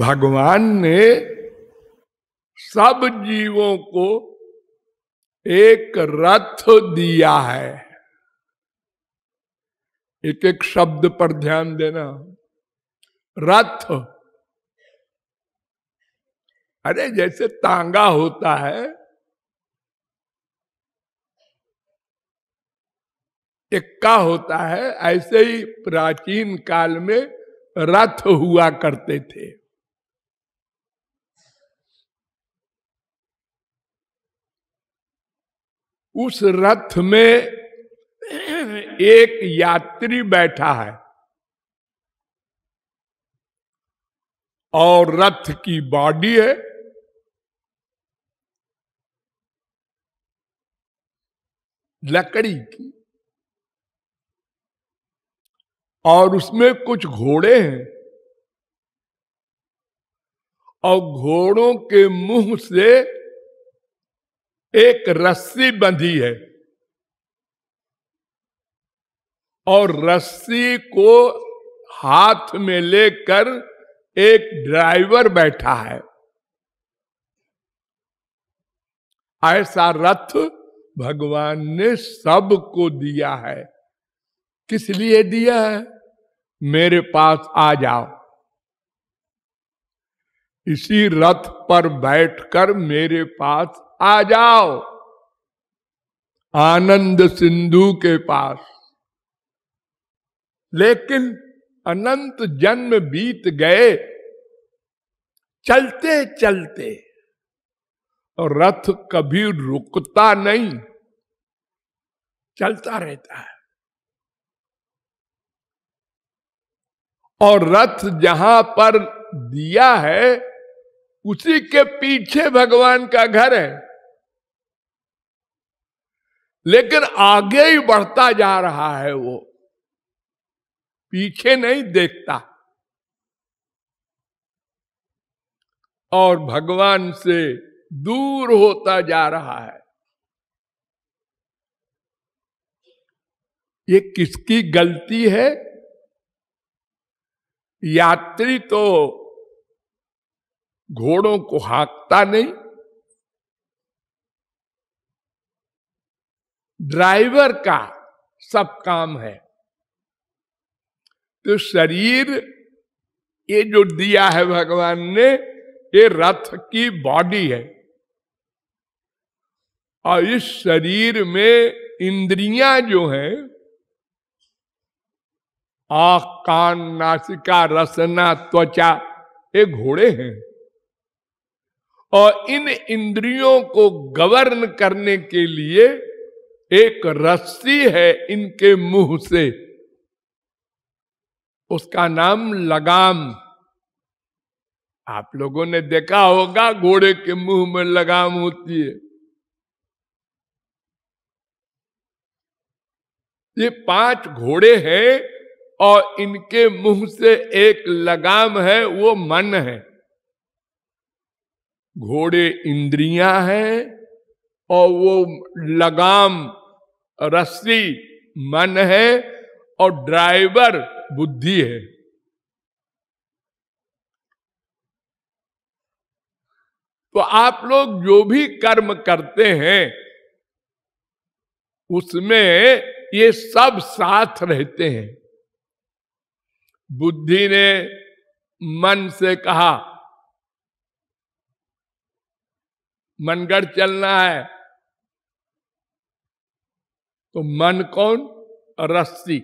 भगवान ने सब जीवों को एक रथ दिया है एक एक शब्द पर ध्यान देना रथ अरे जैसे तांगा होता है टिक्का होता है ऐसे ही प्राचीन काल में रथ हुआ करते थे उस रथ में एक यात्री बैठा है और रथ की बॉडी है लकड़ी की और उसमें कुछ घोड़े हैं और घोड़ों के मुंह से एक रस्सी बंधी है और रस्सी को हाथ में लेकर एक ड्राइवर बैठा है ऐसा रथ भगवान ने सबको दिया है किस लिए दिया है मेरे पास आ जाओ इसी रथ पर बैठकर मेरे पास आ जाओ आनंद सिंधु के पास लेकिन अनंत जन्म बीत गए चलते चलते रथ कभी रुकता नहीं चलता रहता है और रथ जहां पर दिया है उसी के पीछे भगवान का घर है लेकिन आगे ही बढ़ता जा रहा है वो पीछे नहीं देखता और भगवान से दूर होता जा रहा है ये किसकी गलती है यात्री तो घोड़ों को हाँकता नहीं ड्राइवर का सब काम है तो शरीर ये जो दिया है भगवान ने ये रथ की बॉडी है और इस शरीर में इंद्रियां जो है आख कान नासिका रसना त्वचा ये घोड़े हैं और इन इंद्रियों को गवर्न करने के लिए एक रस्सी है इनके मुंह से उसका नाम लगाम आप लोगों ने देखा होगा घोड़े के मुंह में लगाम होती है ये पांच घोड़े हैं और इनके मुंह से एक लगाम है वो मन है घोड़े इंद्रियां हैं और वो लगाम रस्सी मन है और ड्राइवर बुद्धि है तो आप लोग जो भी कर्म करते हैं उसमें ये सब साथ रहते हैं बुद्धि ने मन से कहा मनगढ़ चलना है तो मन कौन रस्सी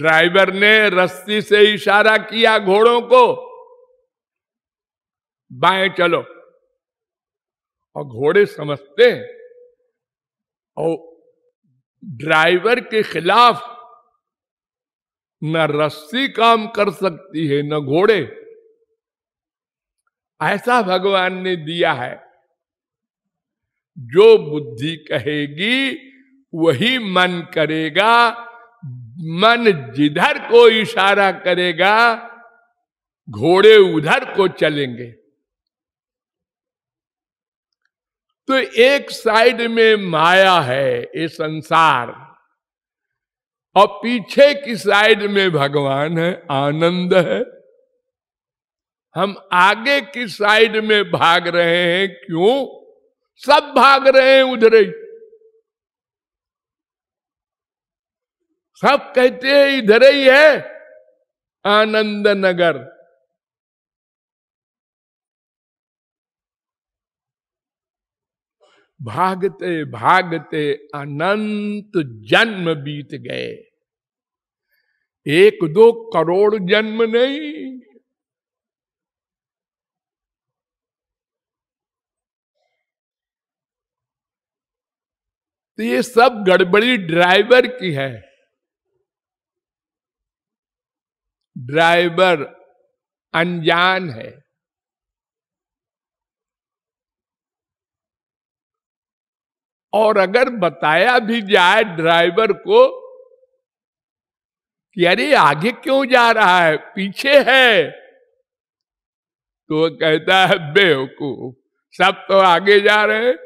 ड्राइवर ने रस्सी से इशारा किया घोड़ों को बाएं चलो और घोड़े समझते और ड्राइवर के खिलाफ न रस्सी काम कर सकती है न घोड़े ऐसा भगवान ने दिया है जो बुद्धि कहेगी वही मन करेगा मन जिधर को इशारा करेगा घोड़े उधर को चलेंगे तो एक साइड में माया है ये संसार और पीछे की साइड में भगवान है आनंद है हम आगे की साइड में भाग रहे हैं क्यों सब भाग रहे हैं उधर ही सब कहते हैं इधर ही है आनंद नगर भागते भागते अनंत जन्म बीत गए एक दो करोड़ जन्म नहीं तो ये सब गड़बड़ी ड्राइवर की है ड्राइवर अनजान है और अगर बताया भी जाए ड्राइवर को कि अरे आगे क्यों जा रहा है पीछे है तो कहता है बेवकूफ सब तो आगे जा रहे हैं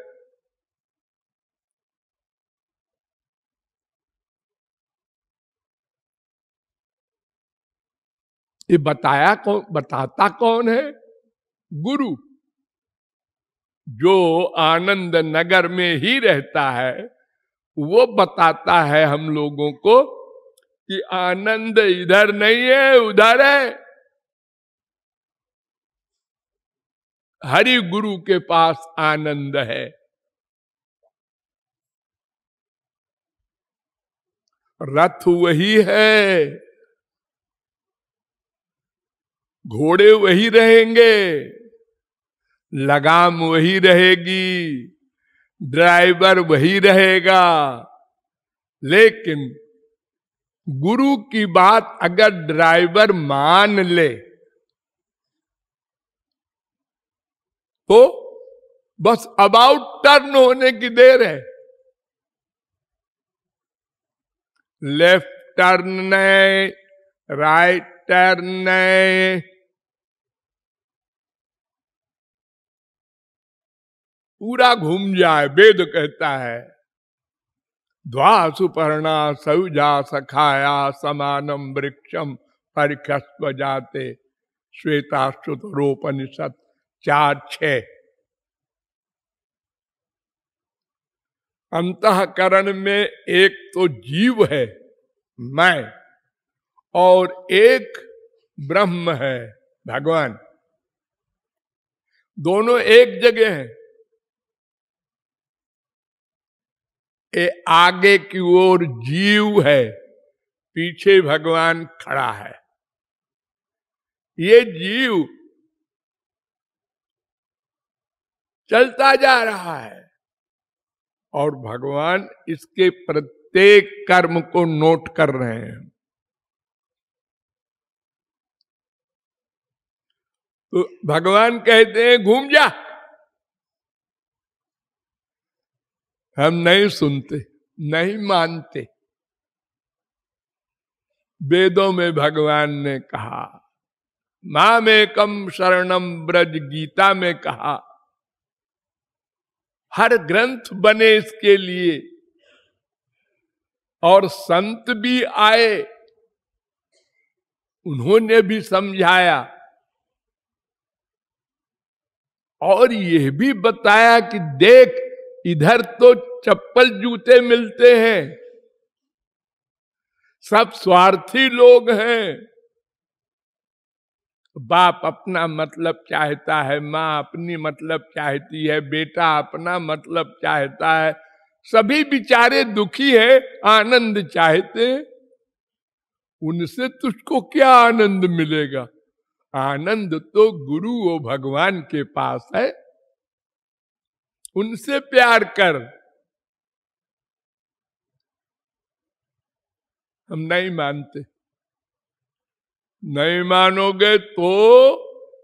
ये बताया कौन बताता कौन है गुरु जो आनंद नगर में ही रहता है वो बताता है हम लोगों को कि आनंद इधर नहीं है उधर है हरि गुरु के पास आनंद है रथ वही है घोड़े वही रहेंगे लगाम वही रहेगी ड्राइवर वही रहेगा लेकिन गुरु की बात अगर ड्राइवर मान ले तो बस अबाउट टर्न होने की देर है लेफ्ट टर्न नहीं राइट टर्न नहीं पूरा घूम जाए वेद कहता है द्वा सुपर्णा सऊजा सखाया समानम वृक्षम परिखस्व जाते श्वेताश्रुतरोपनिषद चार छ अंतकरण में एक तो जीव है मैं और एक ब्रह्म है भगवान दोनों एक जगह है ये आगे की ओर जीव है पीछे भगवान खड़ा है ये जीव चलता जा रहा है और भगवान इसके प्रत्येक कर्म को नोट कर रहे हैं तो भगवान कहते हैं घूम जा हम नहीं सुनते नहीं मानते वेदों में भगवान ने कहा माँ में कम शरणम ब्रज गीता में कहा हर ग्रंथ बने इसके लिए और संत भी आए उन्होंने भी समझाया और यह भी बताया कि देख इधर तो चप्पल जूते मिलते हैं सब स्वार्थी लोग हैं बाप अपना मतलब चाहता है माँ अपनी मतलब चाहती है बेटा अपना मतलब चाहता है सभी बिचारे दुखी है आनंद चाहते उनसे तुझको क्या आनंद मिलेगा आनंद तो गुरु और भगवान के पास है उनसे प्यार कर हम नहीं मानते नहीं मानोगे तो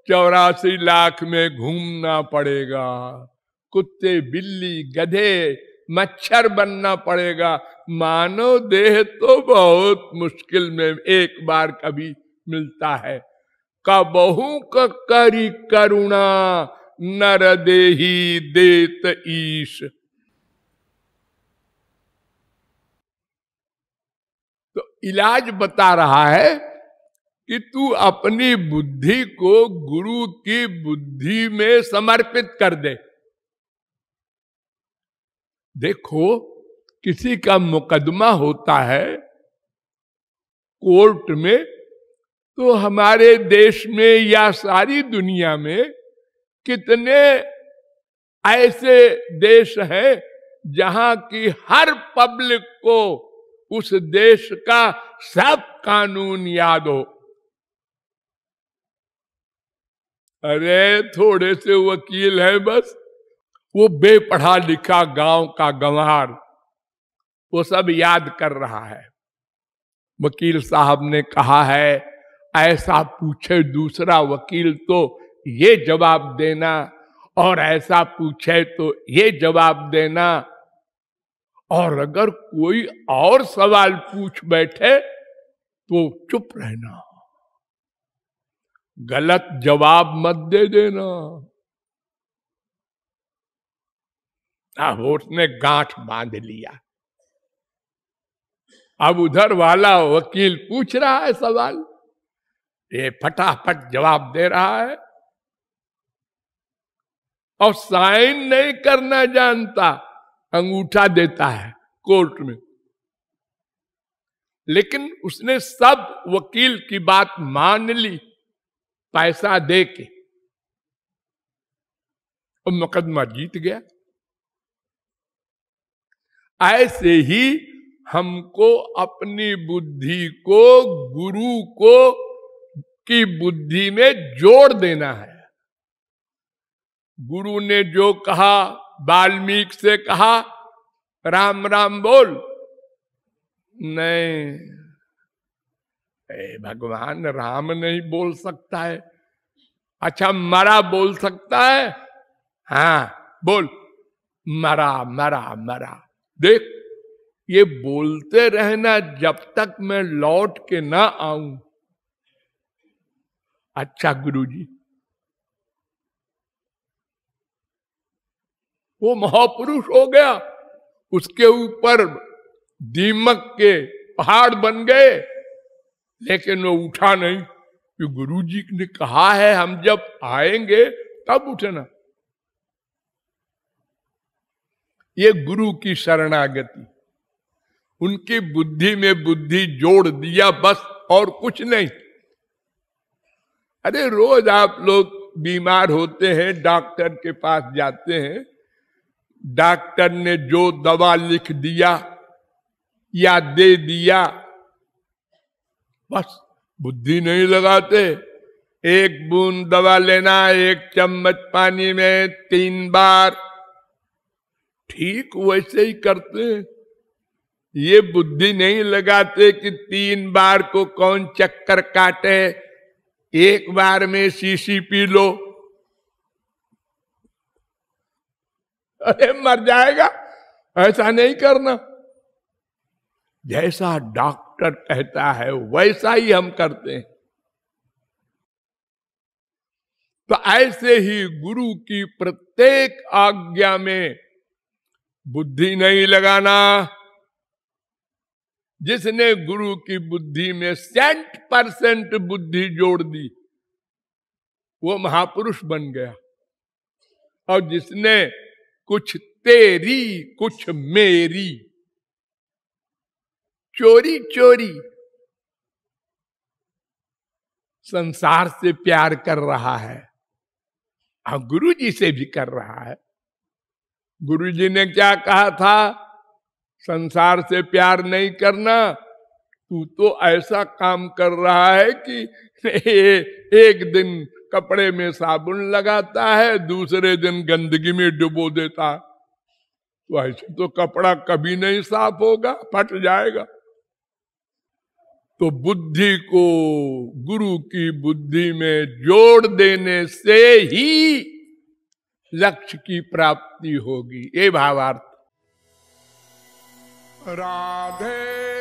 चौरासी लाख में घूमना पड़ेगा कुत्ते बिल्ली गधे मच्छर बनना पड़ेगा मानव देह तो बहुत मुश्किल में एक बार कभी मिलता है कबहू का करी करुणा नर देही देत ईश तो इलाज बता रहा है कि तू अपनी बुद्धि को गुरु की बुद्धि में समर्पित कर दे देखो किसी का मुकदमा होता है कोर्ट में तो हमारे देश में या सारी दुनिया में कितने ऐसे देश हैं जहां की हर पब्लिक को उस देश का सब कानून याद हो अरे थोड़े से वकील है बस वो बेपढ़ा लिखा गांव का गंवार वो सब याद कर रहा है वकील साहब ने कहा है ऐसा पूछे दूसरा वकील तो ये जवाब देना और ऐसा पूछे तो ये जवाब देना और अगर कोई और सवाल पूछ बैठे तो चुप रहना गलत जवाब मत दे देना अब उसने गांठ बांध लिया अब उधर वाला वकील पूछ रहा है सवाल ये फटाफट जवाब दे रहा है और साइन नहीं करना जानता अंगूठा देता है कोर्ट में लेकिन उसने सब वकील की बात मान ली पैसा दे के और मुकदमा जीत गया ऐसे ही हमको अपनी बुद्धि को गुरु को की बुद्धि में जोड़ देना है गुरु ने जो कहा बाल्मीक से कहा राम राम बोल नहीं भगवान राम नहीं बोल सकता है अच्छा मरा बोल सकता है हा बोल मरा मरा मरा देख ये बोलते रहना जब तक मैं लौट के ना आऊं अच्छा गुरुजी वो महापुरुष हो गया उसके ऊपर दीमक के पहाड़ बन गए लेकिन वो उठा नहीं कि गुरु जी ने कहा है हम जब आएंगे तब उठना ये गुरु की शरणागति उनकी बुद्धि में बुद्धि जोड़ दिया बस और कुछ नहीं अरे रोज आप लोग बीमार होते हैं डॉक्टर के पास जाते हैं डॉक्टर ने जो दवा लिख दिया या दे दिया बस बुद्धि नहीं लगाते एक बूंद दवा लेना एक चम्मच पानी में तीन बार ठीक वैसे ही करते ये बुद्धि नहीं लगाते कि तीन बार को कौन चक्कर काटे एक बार में सीसी पी लो अरे मर जाएगा ऐसा नहीं करना जैसा डॉक्टर कहता है वैसा ही हम करते हैं तो ऐसे ही गुरु की प्रत्येक आज्ञा में बुद्धि नहीं लगाना जिसने गुरु की बुद्धि में सेंट परसेंट बुद्धि जोड़ दी वो महापुरुष बन गया और जिसने कुछ तेरी कुछ मेरी चोरी चोरी संसार से प्यार कर रहा है और गुरु जी से भी कर रहा है गुरु जी ने क्या कहा था संसार से प्यार नहीं करना तू तो ऐसा काम कर रहा है कि ए, एक दिन कपड़े में साबुन लगाता है दूसरे दिन गंदगी में डुबो देता तो ऐसे तो कपड़ा कभी नहीं साफ होगा फट जाएगा तो बुद्धि को गुरु की बुद्धि में जोड़ देने से ही लक्ष्य की प्राप्ति होगी ये भावार्थ राधे